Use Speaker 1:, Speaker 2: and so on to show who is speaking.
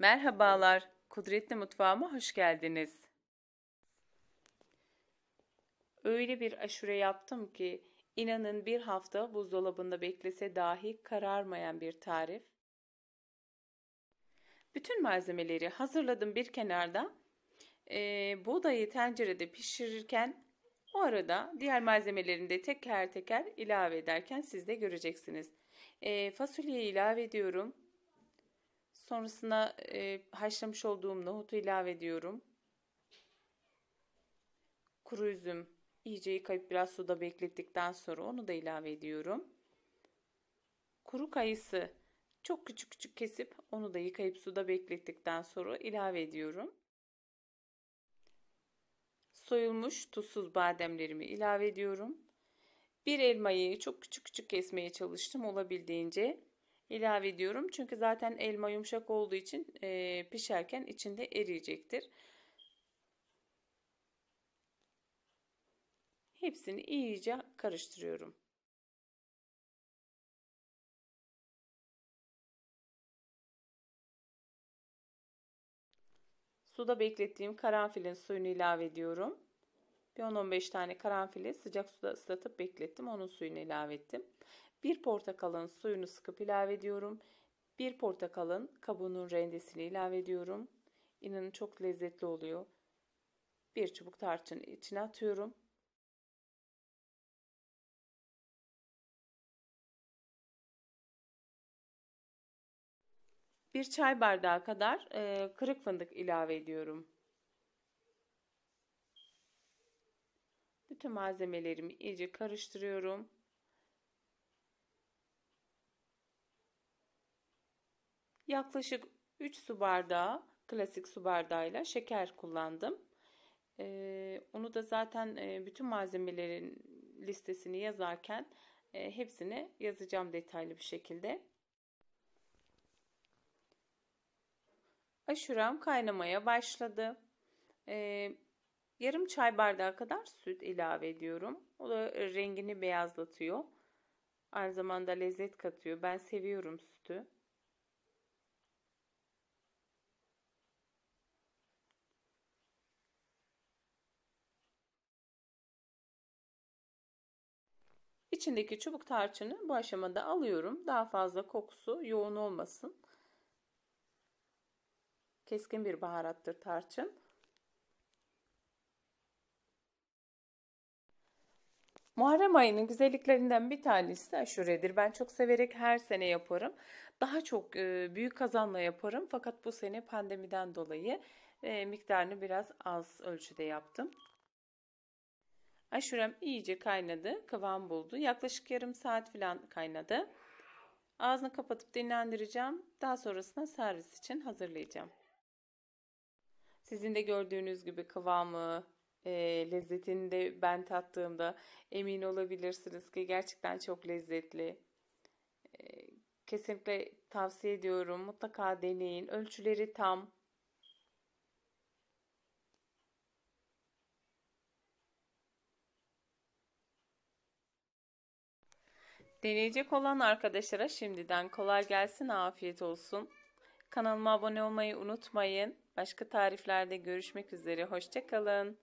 Speaker 1: Merhabalar, Kudretli Mutfağıma hoş geldiniz. Öyle bir aşure yaptım ki inanın bir hafta buzdolabında beklese dahi kararmayan bir tarif. Bütün malzemeleri hazırladım bir kenarda. E, buğdayı tencerede pişirirken o arada diğer malzemelerini de teker teker ilave ederken siz de göreceksiniz. E, fasulyeyi ilave ediyorum. Sonrasına e, haşlamış olduğum nohutu ilave ediyorum. Kuru üzüm iyice yıkayıp biraz suda beklettikten sonra onu da ilave ediyorum. Kuru kayısı çok küçük küçük kesip onu da yıkayıp suda beklettikten sonra ilave ediyorum. Soyulmuş tuzsuz bademlerimi ilave ediyorum. Bir elmayı çok küçük küçük kesmeye çalıştım olabildiğince ilave ediyorum. Çünkü zaten elma yumuşak olduğu için e, pişerken içinde eriyecektir. Hepsini iyice karıştırıyorum. Suda beklettiğim karanfilin suyunu ilave ediyorum. Bir 10-15 tane karanfili sıcak suda ıslatıp beklettim. Onun suyunu ilave ettim. Bir portakalın suyunu sıkıp ilave ediyorum. Bir portakalın kabuğunun rendesini ilave ediyorum. İnanın çok lezzetli oluyor. Bir çubuk tarçın içine atıyorum. Bir çay bardağı kadar e, kırık fındık ilave ediyorum. Bütün malzemelerimi iyice karıştırıyorum. Yaklaşık 3 su bardağı klasik su bardağıyla şeker kullandım. Ee, onu da zaten e, bütün malzemelerin listesini yazarken e, hepsini yazacağım detaylı bir şekilde. Aşuram kaynamaya başladı. Ee, yarım çay bardağı kadar süt ilave ediyorum. O da rengini beyazlatıyor. Aynı zamanda lezzet katıyor. Ben seviyorum sütü. İçindeki çubuk tarçını bu aşamada alıyorum. Daha fazla kokusu yoğun olmasın. Keskin bir baharattır tarçın. Muharrem ayının güzelliklerinden bir tanesi de aşuredir. Ben çok severek her sene yaparım. Daha çok e, büyük kazanla yaparım. Fakat bu sene pandemiden dolayı e, miktarını biraz az ölçüde yaptım. Aşuram iyice kaynadı, kıvam buldu. Yaklaşık yarım saat falan kaynadı. Ağzını kapatıp dinlendireceğim. Daha sonrasında servis için hazırlayacağım. Sizin de gördüğünüz gibi kıvamı, e, lezzetini de ben tattığımda emin olabilirsiniz ki gerçekten çok lezzetli. E, kesinlikle tavsiye ediyorum. Mutlaka deneyin. Ölçüleri tam. Deneyecek olan arkadaşlara şimdiden kolay gelsin, afiyet olsun. Kanalıma abone olmayı unutmayın. Başka tariflerde görüşmek üzere. Hoşçakalın.